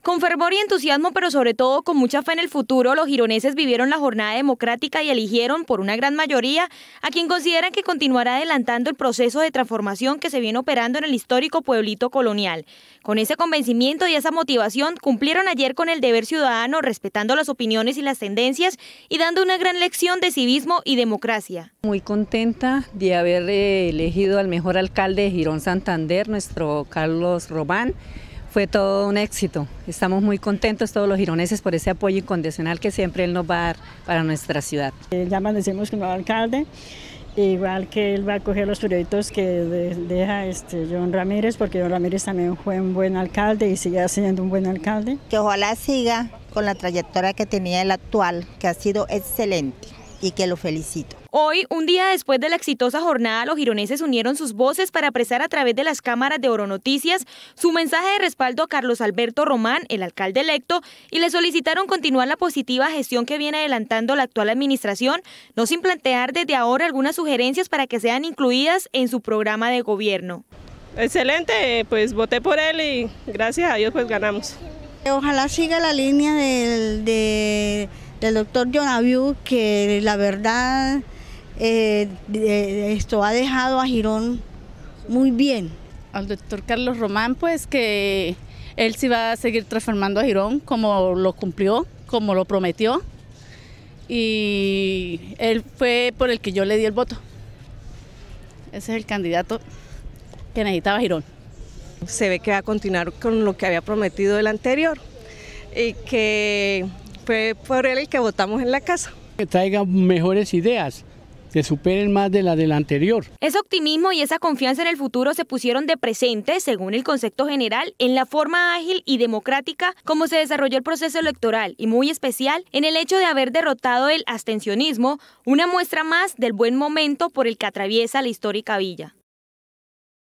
Con fervor y entusiasmo, pero sobre todo con mucha fe en el futuro, los gironeses vivieron la jornada democrática y eligieron por una gran mayoría a quien consideran que continuará adelantando el proceso de transformación que se viene operando en el histórico pueblito colonial. Con ese convencimiento y esa motivación cumplieron ayer con el deber ciudadano, respetando las opiniones y las tendencias y dando una gran lección de civismo y democracia. Muy contenta de haber eh, elegido al mejor alcalde de Girón Santander, nuestro Carlos Robán, fue todo un éxito. Estamos muy contentos todos los gironeses por ese apoyo incondicional que siempre él nos va a dar para nuestra ciudad. Eh, ya amanecemos con el alcalde, igual que él va a coger los proyectos que deja este, John Ramírez, porque John Ramírez también fue un buen alcalde y sigue siendo un buen alcalde. Que ojalá siga con la trayectoria que tenía el actual, que ha sido excelente y que lo felicito. Hoy, un día después de la exitosa jornada, los gironeses unieron sus voces para apresar a través de las cámaras de Oro Noticias su mensaje de respaldo a Carlos Alberto Román, el alcalde electo, y le solicitaron continuar la positiva gestión que viene adelantando la actual administración, no sin plantear desde ahora algunas sugerencias para que sean incluidas en su programa de gobierno. Excelente, pues voté por él y gracias a Dios pues ganamos. Ojalá siga la línea del, doctor Jonaviu que la verdad eh, esto ha dejado a Girón muy bien. Al doctor Carlos Román, pues que él sí va a seguir transformando a Girón como lo cumplió, como lo prometió. Y él fue por el que yo le di el voto. Ese es el candidato que necesitaba Girón. Se ve que va a continuar con lo que había prometido el anterior y que fue por él el que votamos en la casa. Que traiga mejores ideas, se superen más de la del anterior. Ese optimismo y esa confianza en el futuro se pusieron de presente, según el concepto general, en la forma ágil y democrática como se desarrolló el proceso electoral y muy especial en el hecho de haber derrotado el abstencionismo, una muestra más del buen momento por el que atraviesa la histórica villa.